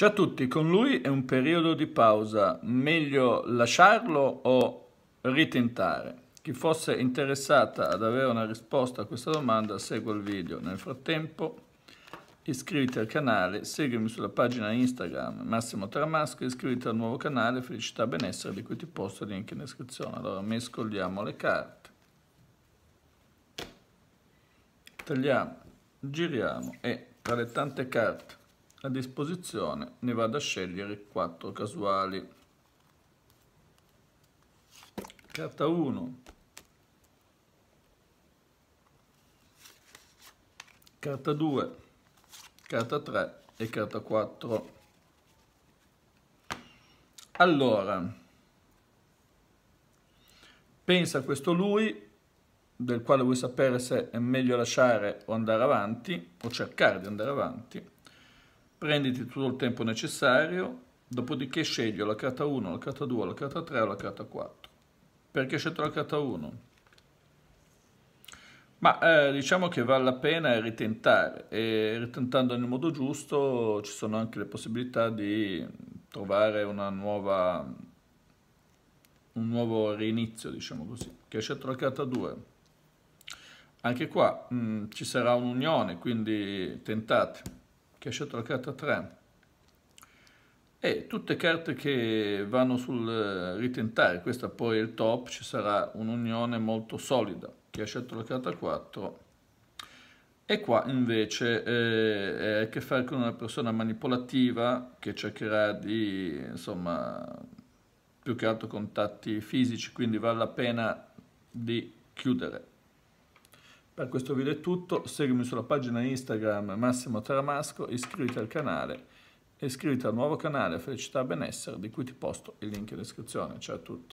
Ciao a tutti, con lui è un periodo di pausa, meglio lasciarlo o ritentare? Chi fosse interessata ad avere una risposta a questa domanda segua il video. Nel frattempo iscriviti al canale, seguimi sulla pagina Instagram Massimo Tramasco, iscriviti al nuovo canale Felicità Benessere di cui ti posto il link in descrizione. Allora mescoliamo le carte, tagliamo, giriamo e tra le tante carte a disposizione ne vado a scegliere 4 casuali carta 1 carta 2 carta 3 e carta 4 allora pensa a questo lui del quale vuoi sapere se è meglio lasciare o andare avanti o cercare di andare avanti prenditi tutto il tempo necessario, dopodiché scegli la carta 1, la carta 2, la carta 3 o la carta 4. Perché ho scelto la carta 1? Ma eh, diciamo che vale la pena ritentare e ritentando nel modo giusto ci sono anche le possibilità di trovare nuova, un nuovo rinizio, diciamo così. Che ho scelto la carta 2. Anche qua mh, mm, ci sarà un'unione, quindi tentate che ha scelto la carta 3 e tutte carte che vanno sul eh, ritentare, questa poi è il top, ci sarà un'unione molto solida che ha scelto la carta 4 e qua invece eh, è a che fare con una persona manipolativa che cercherà di insomma più che altro contatti fisici quindi vale la pena di chiudere per questo video è tutto, seguimi sulla pagina Instagram Massimo Taramasco, iscriviti al canale iscriviti al nuovo canale Felicità Benessere di cui ti posto il link in descrizione. Ciao a tutti!